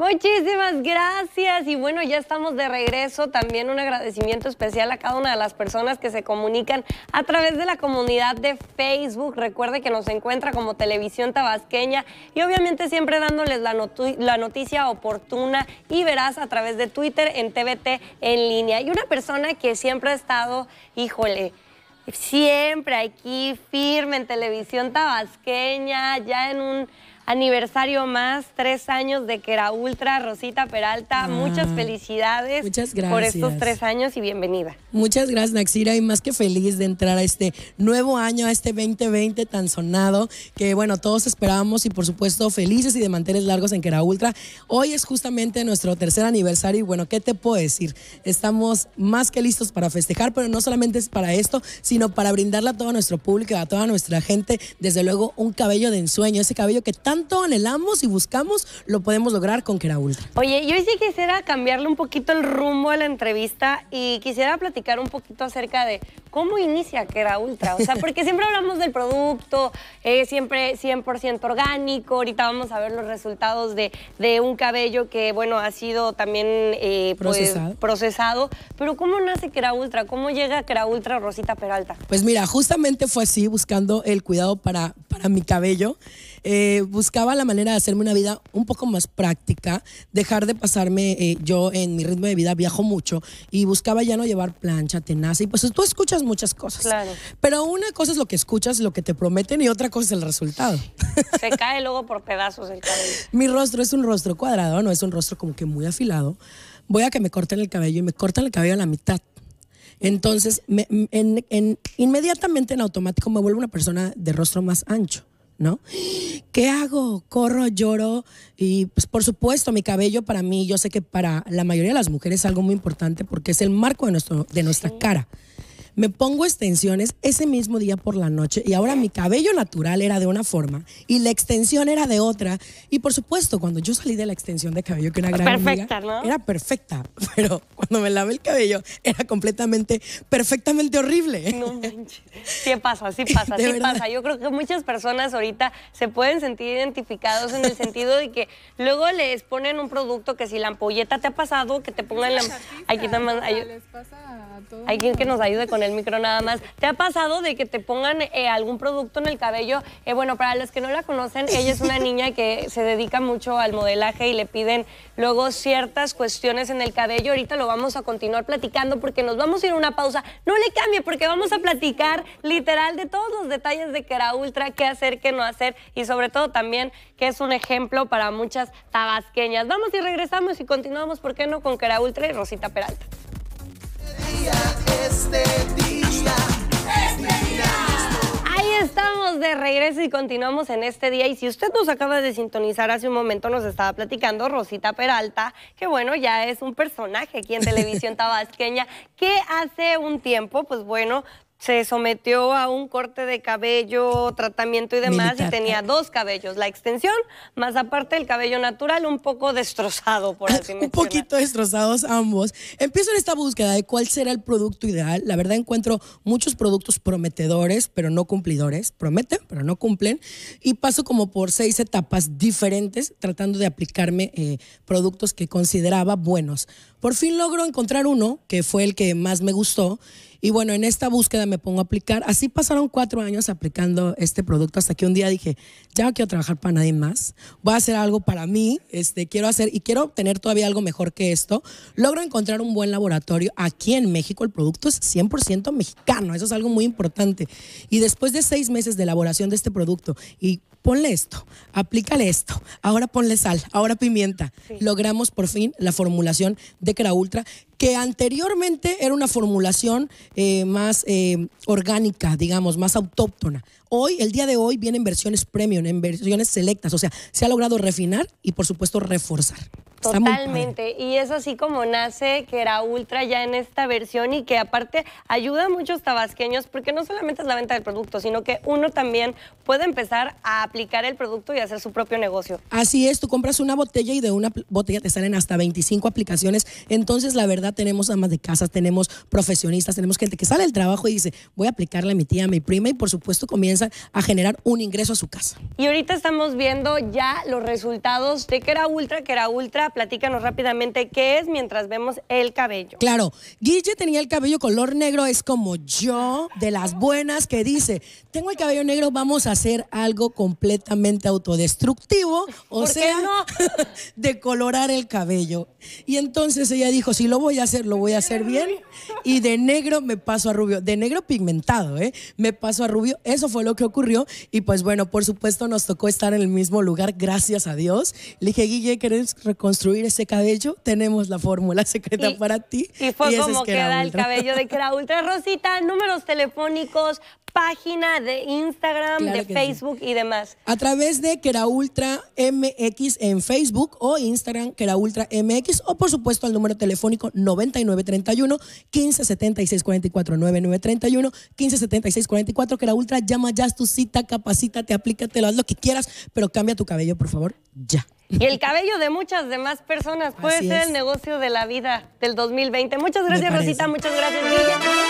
Muchísimas gracias y bueno, ya estamos de regreso. También un agradecimiento especial a cada una de las personas que se comunican a través de la comunidad de Facebook. Recuerde que nos encuentra como Televisión Tabasqueña y obviamente siempre dándoles la, noticia oportuna y verás a través de Twitter en TVT en línea. Y una persona que siempre ha estado, híjole, siempre aquí firme en Televisión Tabasqueña, ya en un aniversario más, tres años de Quera Ultra, Rosita Peralta. Ah, muchas felicidades por estos tres años y bienvenida. Muchas gracias, Naxira, y más que feliz de entrar a este nuevo año, a este 2020 tan sonado, que bueno, todos esperábamos y por supuesto felices y de manteneres largos en Quera Ultra. Hoy es justamente nuestro tercer aniversario y bueno, ¿qué te puedo decir? Estamos más que listos para festejar, pero no solamente es para esto, sino para brindarle a todo nuestro público, a toda nuestra gente, desde luego un cabello de ensueño, ese cabello que tan tanto anhelamos y buscamos, lo podemos lograr con Kera Ultra. Oye, yo sí quisiera cambiarle un poquito el rumbo a la entrevista y quisiera platicar un poquito acerca de cómo inicia Kera Ultra. O sea, porque siempre hablamos del producto, eh, siempre 100% orgánico. Ahorita vamos a ver los resultados de, un cabello que, bueno, ha sido también eh, pues, procesado. Pero ¿cómo nace Kera Ultra? ¿Cómo llega Kera Ultra Rosita Peralta? Pues mira, justamente fue así, buscando el cuidado para a mi cabello, eh, buscaba la manera de hacerme una vida un poco más práctica, dejar de pasarme, eh, yo en mi ritmo de vida viajo mucho y buscaba ya no llevar plancha, tenaza, y pues tú escuchas muchas cosas. Pero una cosa es lo que escuchas, lo que te prometen y otra cosa es el resultado. Se cae luego por pedazos el cabello. mi rostro es un rostro cuadrado, no es un rostro como que muy afilado. Voy a que me corten el cabello y me cortan el cabello a la mitad entonces, inmediatamente en automático me vuelvo una persona de rostro más ancho. ¿no? ¿Qué hago? Corro, lloro y pues, por supuesto mi cabello para mí, yo sé que para la mayoría de las mujeres es algo muy importante porque es el marco de, nuestro, de nuestra cara me pongo extensiones ese mismo día por la noche y ahora mi cabello natural era de una forma y la extensión era de otra. Y por supuesto, cuando yo salí de la extensión de cabello, que era gran perfecta, ¿no? era perfecta, pero cuando me lavé el cabello era completamente, perfectamente horrible. No Sí pasa, sí pasa, sí pasa. Yo creo que muchas personas ahorita se pueden sentir identificados en el sentido de que luego les ponen un producto que si la ampolleta te ha pasado, que te pongan la... Hay quien, que nos ayude con micro nada más. ¿Te ha pasado de que te pongan eh, algún producto en el cabello? Eh, bueno, para los que no la conocen, ella es una niña que se dedica mucho al modelaje y le piden luego ciertas cuestiones en el cabello. Ahorita lo vamos a continuar platicando porque nos vamos a ir a una pausa. No le cambie porque vamos a platicar literal de todos los detalles de era Ultra, qué hacer, qué no hacer y sobre todo también que es un ejemplo para muchas tabasqueñas. Vamos y regresamos y continuamos, ¿por qué no? Con Quera Ultra y Rosita Peralta. Este Y continuamos en este día? Y si usted nos acaba de sintonizar hace un momento, nos estaba platicando Rosita Peralta, que bueno, ya es un personaje aquí en Televisión Tabasqueña, que hace un tiempo, pues bueno, se sometió a un corte de cabello, tratamiento y demás, y tenía dos cabellos, la extensión, más aparte el cabello natural, un poco destrozado, por ah, así Un poquito destrozados ambos. Empiezo en esta búsqueda de cuál será el producto ideal. La verdad encuentro muchos productos prometedores, pero no cumplidores. Prometen, pero no cumplen. Y paso como por seis etapas diferentes, tratando de aplicarme eh, productos que consideraba buenos. Por fin logro encontrar uno, que fue el que más me gustó y bueno, en esta búsqueda me pongo a aplicar. Así pasaron cuatro años aplicando este producto hasta que un día dije, ya no quiero trabajar para nadie más, voy a hacer algo para mí, este, quiero hacer y quiero obtener todavía algo mejor que esto. Logro encontrar un buen laboratorio aquí en México, el producto es 100% mexicano, eso es algo muy importante. Y después de seis meses de elaboración de este producto y ponle esto, aplícale esto, ahora ponle sal, ahora pimienta. Logramos por fin la formulación de Cra Ultra, que anteriormente era una formulación eh, más eh, orgánica, digamos, más autóctona. Hoy, el día de hoy, vienen versiones premium, en versiones selectas. O sea, se ha logrado refinar y, por supuesto, reforzar. Totalmente. Y es así como nace que era ultra ya en esta versión y que aparte ayuda a muchos tabasqueños porque no solamente es la venta del producto, sino que uno también puede empezar a aplicar el producto y hacer su propio negocio. Así es, tú compras una botella y de una botella te salen hasta 25 aplicaciones. Entonces, la verdad, tenemos amas de casas, tenemos profesionistas, tenemos gente que sale del trabajo y dice, voy a aplicarle a mi tía, a mi prima y por supuesto comienza a generar un ingreso a su casa. Y ahorita estamos viendo ya los resultados de que era ultra, que era ultra platícanos rápidamente qué es mientras vemos el cabello. Claro, Guille tenía el cabello color negro, es como yo, de las buenas, que dice, tengo el cabello negro, vamos a hacer algo completamente autodestructivo, o sea, no? colorar el cabello. Y entonces ella dijo, si lo voy a hacer, lo voy a hacer bien, y de negro me paso a rubio, de negro pigmentado, ¿eh? Me paso a rubio, eso fue lo que ocurrió, y pues bueno, por supuesto nos tocó estar en el mismo lugar, gracias a Dios. Le dije, Guille, ¿querés reconstruir? construir ese cabello, tenemos la fórmula secreta para ti. Y fue como queda el cabello de Kera Ultra. Rosita, números telefónicos página de Instagram, de Facebook y demás. A través de Quera Ultra MX en Facebook o Instagram Quera Ultra MX o por supuesto al número telefónico 9931 1576 44 9931 1576 44 Ultra llama ya tu cita, capacítate, aplícatelo, haz lo que quieras, pero cambia tu cabello, por favor, ya. Y el cabello de muchas demás personas puede ser el negocio de la vida del 2020. Muchas gracias, Rosita. Muchas gracias,